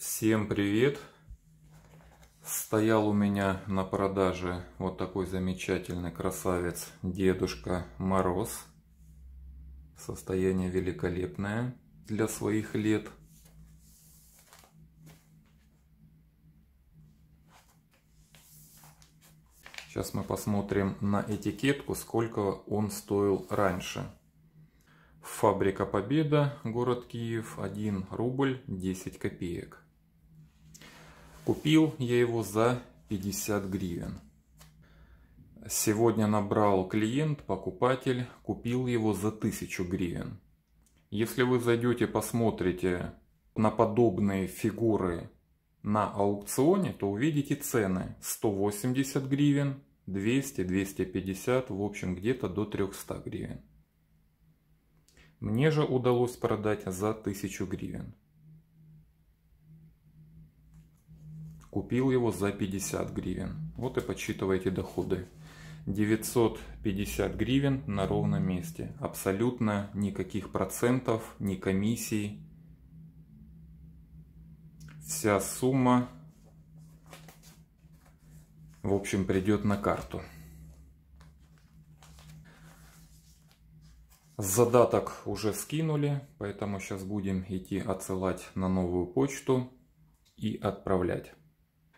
Всем привет! Стоял у меня на продаже вот такой замечательный красавец Дедушка Мороз. Состояние великолепное для своих лет. Сейчас мы посмотрим на этикетку, сколько он стоил раньше. Фабрика Победа, город Киев, 1 рубль 10 копеек. Купил я его за 50 гривен. Сегодня набрал клиент, покупатель, купил его за 1000 гривен. Если вы зайдете, посмотрите на подобные фигуры на аукционе, то увидите цены 180 гривен, 200, 250, в общем где-то до 300 гривен. Мне же удалось продать за 1000 гривен. Купил его за 50 гривен. Вот и подсчитывайте доходы. 950 гривен на ровном месте. Абсолютно никаких процентов, ни комиссий. Вся сумма, в общем, придет на карту. Задаток уже скинули, поэтому сейчас будем идти отсылать на новую почту и отправлять.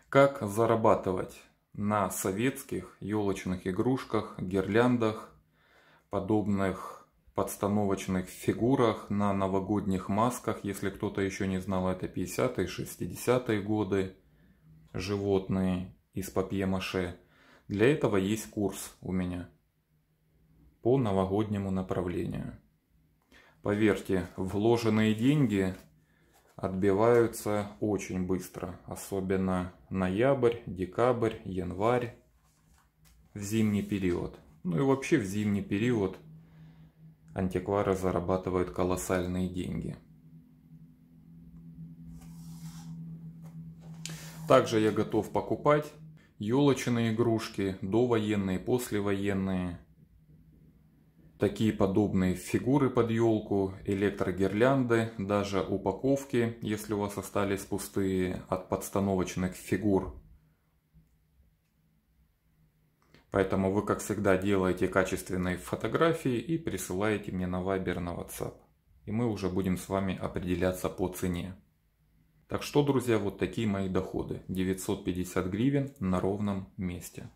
Как зарабатывать на советских елочных игрушках, гирляндах, подобных подстановочных фигурах, на новогодних масках, если кто-то еще не знал, это 50-е, 60-е годы, животные из папье-маше. Для этого есть курс у меня по новогоднему направлению. Поверьте, вложенные деньги отбиваются очень быстро, особенно ноябрь, декабрь, январь, в зимний период. Ну и вообще в зимний период антиквары зарабатывают колоссальные деньги. Также я готов покупать елочные игрушки, довоенные, послевоенные – такие подобные фигуры под елку, электрогирлянды, даже упаковки, если у вас остались пустые от подстановочных фигур. Поэтому вы, как всегда, делаете качественные фотографии и присылаете мне на Viber, на WhatsApp. И мы уже будем с вами определяться по цене. Так что, друзья, вот такие мои доходы. 950 гривен на ровном месте.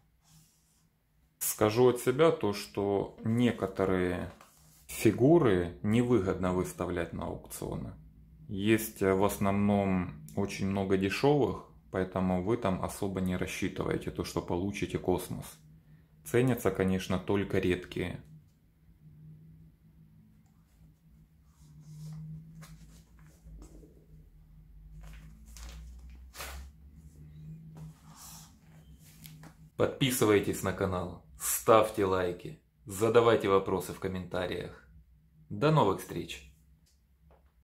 Скажу от себя то, что некоторые фигуры невыгодно выставлять на аукционы. Есть э, в основном очень много дешевых, поэтому вы там особо не рассчитываете то, что получите космос. Ценятся, конечно, только редкие. Подписывайтесь на канал. Ставьте лайки, задавайте вопросы в комментариях. До новых встреч!